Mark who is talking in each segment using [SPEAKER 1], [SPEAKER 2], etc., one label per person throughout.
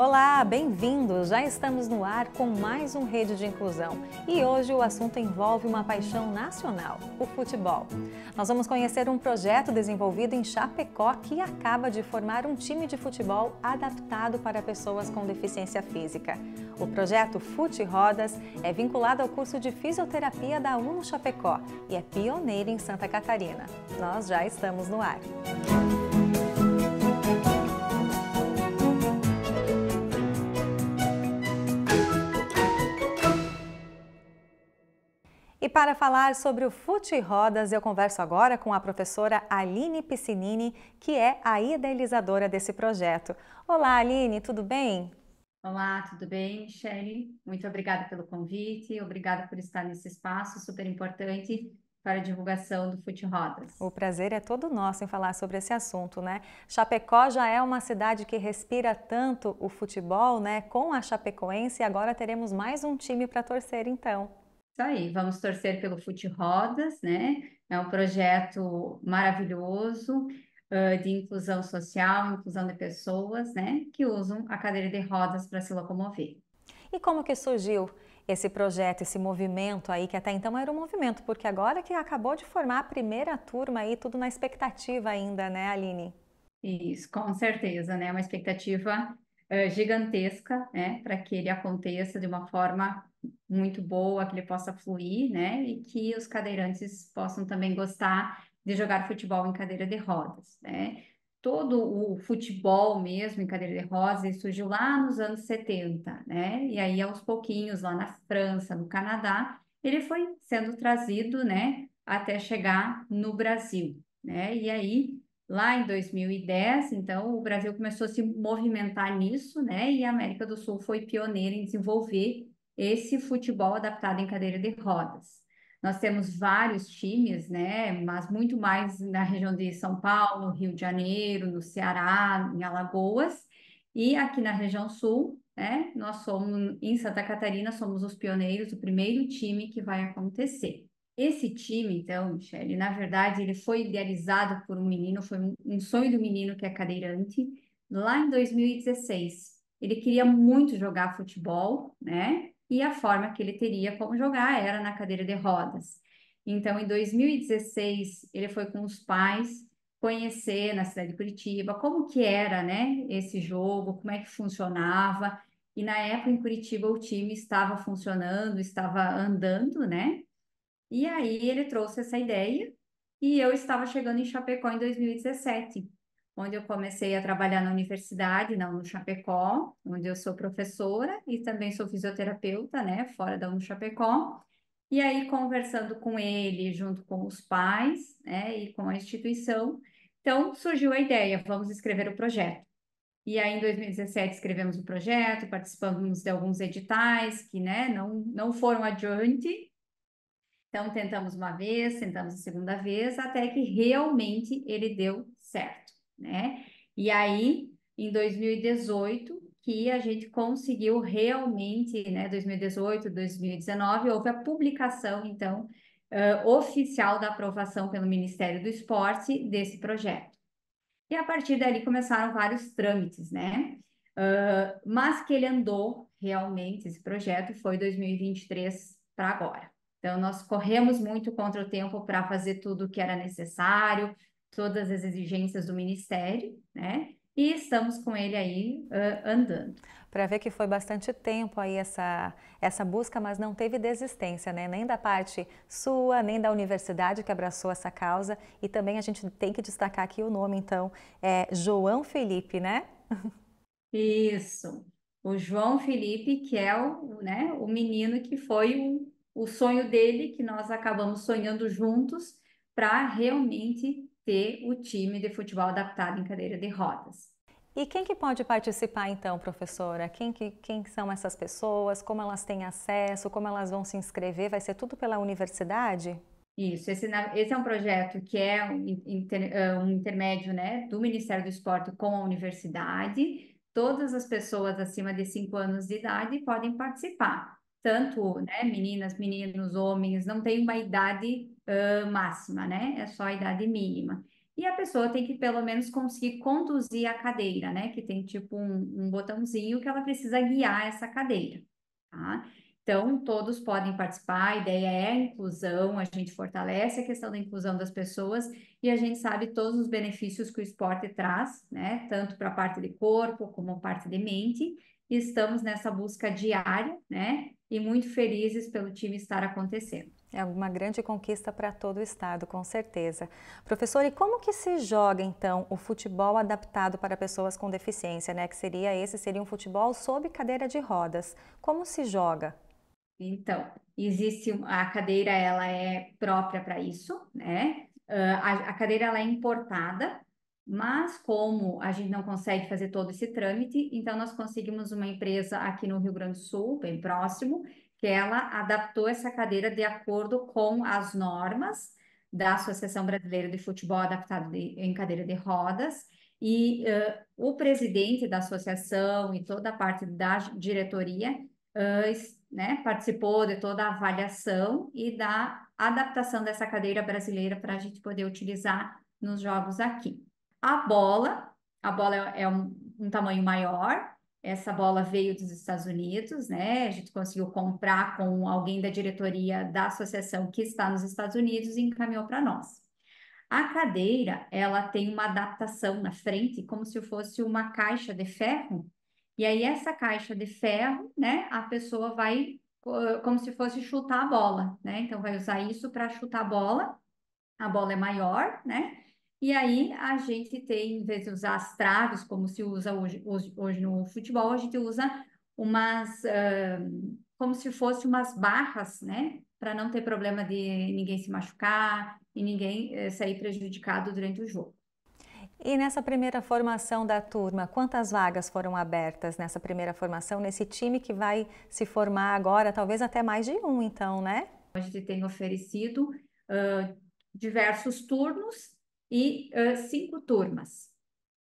[SPEAKER 1] Olá, bem-vindos! Já estamos no ar com mais um Rede de Inclusão e hoje o assunto envolve uma paixão nacional, o futebol. Nós vamos conhecer um projeto desenvolvido em Chapecó que acaba de formar um time de futebol adaptado para pessoas com deficiência física. O projeto Fute Rodas é vinculado ao curso de fisioterapia da UNO Chapecó e é pioneiro em Santa Catarina. Nós já estamos no ar. para falar sobre o Fute Rodas, eu converso agora com a professora Aline Piscinini, que é a idealizadora desse projeto. Olá, Aline,
[SPEAKER 2] tudo bem? Olá, tudo bem, Shelly? Muito obrigada pelo convite, obrigada por estar nesse espaço super importante para a divulgação do Fute Rodas. O prazer
[SPEAKER 1] é todo nosso em falar sobre esse assunto, né? Chapecó já é uma cidade que respira tanto o futebol, né? Com a Chapecoense, agora teremos mais um time para torcer, então.
[SPEAKER 2] Isso aí, vamos torcer pelo Fute Rodas, né? É um projeto maravilhoso uh, de inclusão social, inclusão de pessoas, né? Que usam a cadeira de rodas para se locomover.
[SPEAKER 1] E como que surgiu esse projeto, esse movimento aí, que até então era um movimento, porque agora que acabou de formar a primeira turma aí, tudo na
[SPEAKER 2] expectativa ainda, né, Aline? Isso, com certeza, né? Uma expectativa eh, gigantesca, né, para que ele aconteça de uma forma muito boa, que ele possa fluir, né, e que os cadeirantes possam também gostar de jogar futebol em cadeira de rodas, né. Todo o futebol mesmo em cadeira de rodas surgiu lá nos anos 70, né, e aí aos pouquinhos lá na França, no Canadá, ele foi sendo trazido, né, até chegar no Brasil, né, e aí lá em 2010. Então, o Brasil começou a se movimentar nisso, né? E a América do Sul foi pioneira em desenvolver esse futebol adaptado em cadeira de rodas. Nós temos vários times, né? Mas muito mais na região de São Paulo, Rio de Janeiro, no Ceará, em Alagoas. E aqui na região sul, né? Nós somos, em Santa Catarina, somos os pioneiros, o primeiro time que vai acontecer. Esse time, então, Michele, na verdade, ele foi idealizado por um menino, foi um sonho do menino que é cadeirante, lá em 2016. Ele queria muito jogar futebol, né? E a forma que ele teria como jogar era na cadeira de rodas. Então, em 2016, ele foi com os pais conhecer na cidade de Curitiba como que era, né, esse jogo, como é que funcionava. E na época em Curitiba o time estava funcionando, estava andando, né? E aí ele trouxe essa ideia e eu estava chegando em Chapecó em 2017, onde eu comecei a trabalhar na universidade, na UNU Chapecó, onde eu sou professora e também sou fisioterapeuta, né, fora da UNU Chapecó. E aí, conversando com ele, junto com os pais, né, e com a instituição, então surgiu a ideia: vamos escrever o projeto. E aí, em 2017, escrevemos o projeto, participamos de alguns editais que né, não, não foram adiante, então, tentamos uma vez, tentamos a segunda vez, até que realmente ele deu certo, né? E aí, em 2018, que a gente conseguiu realmente, né, 2018, 2019, houve a publicação, então, uh, oficial da aprovação pelo Ministério do Esporte desse projeto. E a partir dali começaram vários trâmites, né? Uh, mas que ele andou realmente, esse projeto, foi 2023 para agora. Então, nós corremos muito contra o tempo para fazer tudo o que era necessário, todas as exigências do Ministério, né? E estamos com ele aí uh,
[SPEAKER 1] andando. Para ver que foi bastante tempo aí essa, essa busca, mas não teve desistência, né? Nem da parte sua, nem da universidade que abraçou essa causa. E também a gente tem que destacar aqui o nome, então, é João Felipe, né?
[SPEAKER 2] Isso. O João Felipe, que é o, né, o menino que foi um o sonho dele, que nós acabamos sonhando juntos, para realmente ter o time de futebol adaptado em cadeira de rodas. E quem que pode participar então,
[SPEAKER 1] professora? Quem, que, quem são essas pessoas? Como elas têm acesso? Como elas vão se inscrever?
[SPEAKER 2] Vai ser tudo pela universidade? Isso, esse, esse é um projeto que é um, inter, ah, um intermédio né, do Ministério do Esporte com a universidade. Todas as pessoas acima de 5 anos de idade podem participar tanto né, meninas, meninos, homens, não tem uma idade uh, máxima, né? É só a idade mínima. E a pessoa tem que pelo menos conseguir conduzir a cadeira, né? Que tem tipo um, um botãozinho que ela precisa guiar essa cadeira, tá? Então, todos podem participar, a ideia é a inclusão, a gente fortalece a questão da inclusão das pessoas e a gente sabe todos os benefícios que o esporte traz, né? Tanto para a parte de corpo como a parte de mente. E estamos nessa busca diária, né? e muito felizes pelo time estar acontecendo. É uma grande conquista para todo o estado, com certeza. Professor, e
[SPEAKER 1] como que se joga então o futebol adaptado para pessoas com deficiência, né? Que seria esse seria um futebol sob cadeira de rodas. Como se joga? Então,
[SPEAKER 2] existe a cadeira, ela é própria para isso, né? a, a, cadeira ela é importada mas como a gente não consegue fazer todo esse trâmite, então nós conseguimos uma empresa aqui no Rio Grande do Sul, bem próximo, que ela adaptou essa cadeira de acordo com as normas da Associação Brasileira de Futebol adaptado de, em cadeira de rodas e uh, o presidente da associação e toda a parte da diretoria uh, né, participou de toda a avaliação e da adaptação dessa cadeira brasileira para a gente poder utilizar nos jogos aqui. A bola, a bola é, é um, um tamanho maior, essa bola veio dos Estados Unidos, né? A gente conseguiu comprar com alguém da diretoria da associação que está nos Estados Unidos e encaminhou para nós. A cadeira, ela tem uma adaptação na frente, como se fosse uma caixa de ferro. E aí essa caixa de ferro, né? A pessoa vai como se fosse chutar a bola, né? Então vai usar isso para chutar a bola. A bola é maior, né? E aí a gente tem, em vez de usar as traves, como se usa hoje, hoje, hoje no futebol, a gente usa umas, uh, como se fosse umas barras, né? Para não ter problema de ninguém se machucar e ninguém uh, sair prejudicado durante o jogo. E nessa primeira formação da turma, quantas vagas foram abertas
[SPEAKER 1] nessa primeira formação, nesse time que vai se formar agora? Talvez até mais de um, então,
[SPEAKER 2] né? A gente tem oferecido uh, diversos turnos e uh, cinco turmas.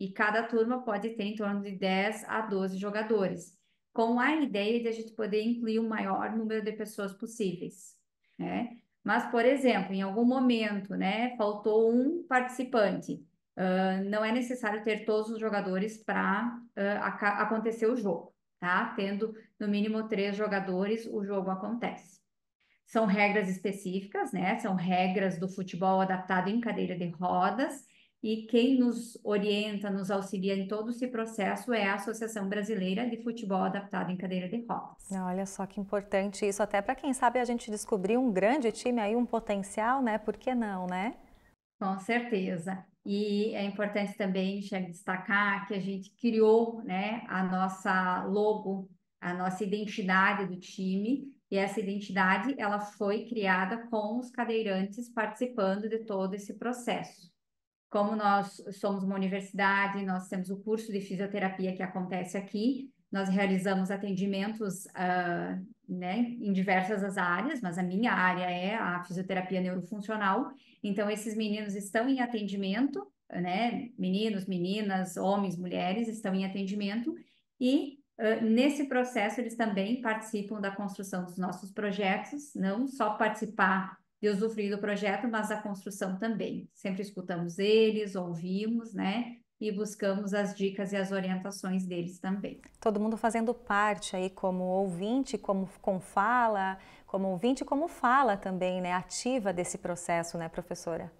[SPEAKER 2] E cada turma pode ter em torno de 10 a 12 jogadores, com a ideia de a gente poder incluir o maior número de pessoas possíveis. Né? Mas, por exemplo, em algum momento, né, faltou um participante. Uh, não é necessário ter todos os jogadores para uh, acontecer o jogo, tá? Tendo no mínimo três jogadores, o jogo acontece. São regras específicas, né? São regras do futebol adaptado em cadeira de rodas. E quem nos orienta, nos auxilia em todo esse processo é a Associação Brasileira de Futebol Adaptado em Cadeira de Rodas. Ah, olha só que importante isso, até para quem sabe a gente descobrir um grande time aí, um potencial, né? Por que não, né? Com certeza. E é importante também destacar que a gente criou né, a nossa logo, a nossa identidade do time, e essa identidade, ela foi criada com os cadeirantes participando de todo esse processo. Como nós somos uma universidade, nós temos o curso de fisioterapia que acontece aqui, nós realizamos atendimentos uh, né, em diversas as áreas, mas a minha área é a fisioterapia neurofuncional. Então, esses meninos estão em atendimento, né? Meninos, meninas, homens, mulheres estão em atendimento e ah, nesse processo, eles também participam da construção dos nossos projetos, não só participar de usufruir do projeto, mas a construção também. Sempre escutamos eles, ouvimos, né? e buscamos as dicas e as orientações deles também. Todo mundo fazendo parte aí como ouvinte, como com fala, como ouvinte,
[SPEAKER 1] como fala também, né, ativa desse processo, né, professora?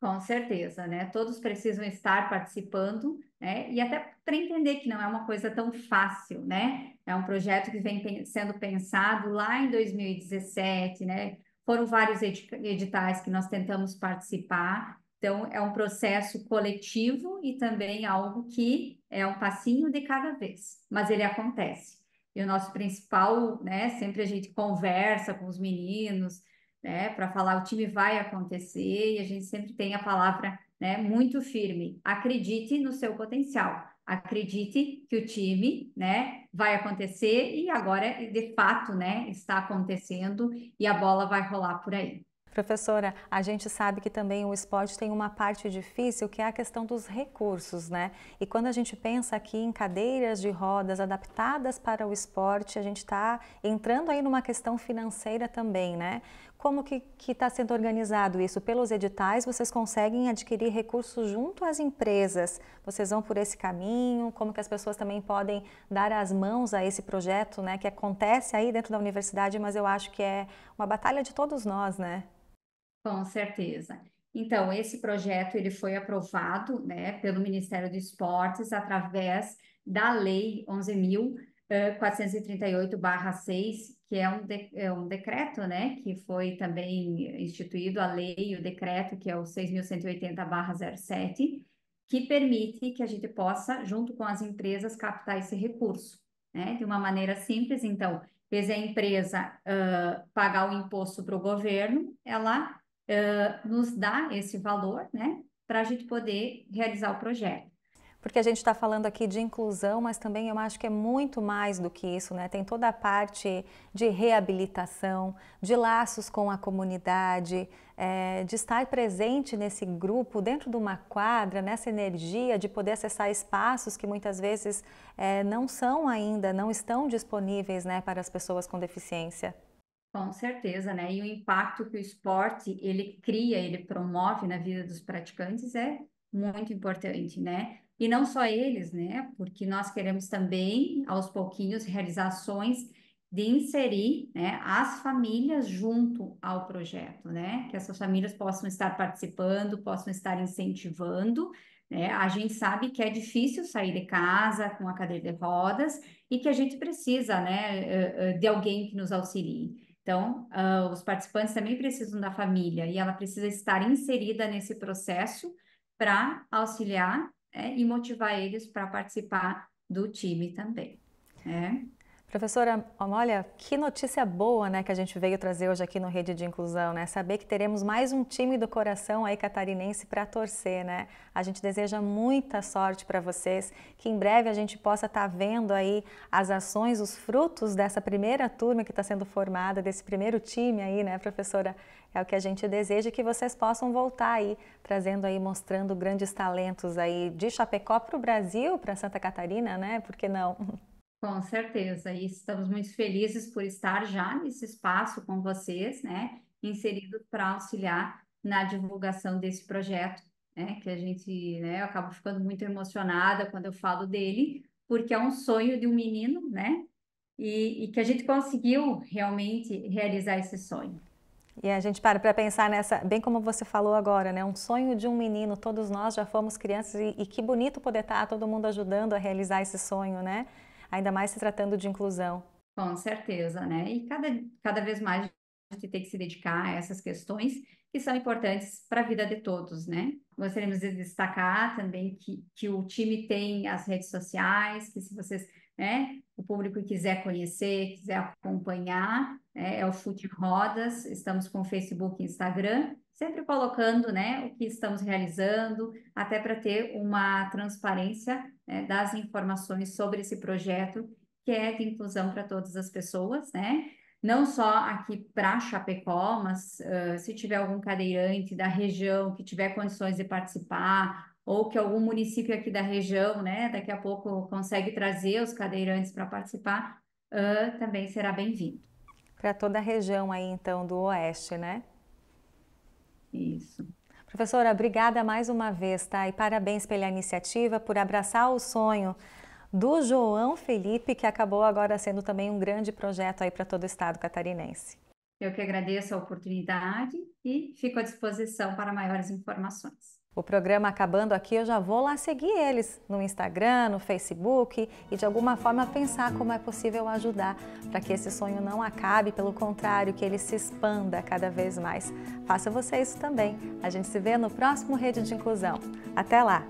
[SPEAKER 2] Com certeza, né? Todos precisam estar participando, né? E até para entender que não é uma coisa tão fácil, né? É um projeto que vem sendo pensado lá em 2017, né? Foram vários editais que nós tentamos participar. Então, é um processo coletivo e também algo que é um passinho de cada vez, mas ele acontece. E o nosso principal, né? Sempre a gente conversa com os meninos, né, para falar o time vai acontecer e a gente sempre tem a palavra né, muito firme. Acredite no seu potencial, acredite que o time né, vai acontecer e agora, de fato, né, está acontecendo e a bola vai rolar por aí. Professora, a gente sabe que também o esporte tem
[SPEAKER 1] uma parte difícil, que é a questão dos recursos, né? E quando a gente pensa aqui em cadeiras de rodas adaptadas para o esporte, a gente está entrando aí numa questão financeira também, né? Como que está sendo organizado isso? Pelos editais, vocês conseguem adquirir recursos junto às empresas? Vocês vão por esse caminho? Como que as pessoas também podem dar as mãos a esse projeto, né? Que acontece aí dentro da universidade, mas eu acho que
[SPEAKER 2] é uma batalha de todos nós, né? Com certeza. Então, esse projeto ele foi aprovado né, pelo Ministério dos Esportes através da Lei 11.438-6, que é um, de, é um decreto, né, que foi também instituído a lei, o decreto, que é o 6.180-07, que permite que a gente possa, junto com as empresas, captar esse recurso, né, de uma maneira simples. Então, fez a empresa uh, pagar o imposto para o governo, ela uh, nos dá esse valor, né, para a gente poder realizar o projeto porque a gente está falando aqui de inclusão, mas
[SPEAKER 1] também eu acho que é muito mais do que isso, né? Tem toda a parte de reabilitação, de laços com a comunidade, é, de estar presente nesse grupo, dentro de uma quadra, nessa energia, de poder acessar espaços que muitas vezes é, não são ainda, não estão disponíveis né, para as pessoas com deficiência.
[SPEAKER 2] Com certeza, né? E o impacto que o esporte ele cria, ele promove na vida dos praticantes é muito importante, né? E não só eles, né? Porque nós queremos também, aos pouquinhos, realizar ações de inserir né, as famílias junto ao projeto, né? Que essas famílias possam estar participando, possam estar incentivando. Né? A gente sabe que é difícil sair de casa com a cadeira de rodas e que a gente precisa né, eh, eh, de alguém que nos auxilie. Então, uh, os participantes também precisam da família e ela precisa estar inserida nesse processo para auxiliar né, e motivar eles para participar do time também. Né? Professora, olha,
[SPEAKER 1] que notícia boa né, que a gente veio trazer hoje aqui no Rede de Inclusão, né? Saber que teremos mais um time do coração aí catarinense para torcer, né? A gente deseja muita sorte para vocês, que em breve a gente possa estar tá vendo aí as ações, os frutos dessa primeira turma que está sendo formada, desse primeiro time aí, né, professora? É o que a gente deseja, que vocês possam voltar aí, trazendo aí, mostrando grandes talentos aí de Chapecó para o Brasil, para Santa Catarina, né? Por
[SPEAKER 2] que não? Com certeza, e estamos muito felizes por estar já nesse espaço com vocês, né, inserido para auxiliar na divulgação desse projeto, né, que a gente, né, eu acabo ficando muito emocionada quando eu falo dele, porque é um sonho de um menino, né, e, e que a gente conseguiu realmente realizar
[SPEAKER 1] esse sonho. E a gente para para pensar nessa, bem como você falou agora, né? Um sonho de um menino, todos nós já fomos crianças e, e que bonito poder estar tá todo mundo ajudando a realizar esse sonho,
[SPEAKER 2] né? ainda mais se tratando de inclusão. Com certeza, né? E cada, cada vez mais a gente tem que se dedicar a essas questões que são importantes para a vida de todos, né? Gostaríamos de destacar também que, que o time tem as redes sociais, que se vocês né? O público quiser conhecer, quiser acompanhar, né? é o Chute Rodas, estamos com Facebook e Instagram, sempre colocando né, o que estamos realizando, até para ter uma transparência né, das informações sobre esse projeto, que é de inclusão para todas as pessoas, né? Não só aqui para Chapecó, mas uh, se tiver algum cadeirante da região que tiver condições de participar, ou que algum município aqui da região, né, daqui a pouco consegue trazer os cadeirantes para participar, uh, também será bem-vindo. Para toda a região
[SPEAKER 1] aí, então, do Oeste, né? Isso. Professora, obrigada mais uma vez, tá? E parabéns pela iniciativa, por abraçar o sonho do João Felipe, que acabou agora sendo também um grande projeto aí para todo o estado catarinense.
[SPEAKER 2] Eu que agradeço a oportunidade e fico à disposição para maiores informações.
[SPEAKER 1] O programa acabando aqui, eu já vou lá seguir eles no Instagram, no Facebook e de alguma forma pensar como é possível ajudar para que esse sonho não acabe, pelo contrário, que ele se expanda cada vez mais. Faça você isso também. A gente se vê no próximo Rede de Inclusão. Até lá!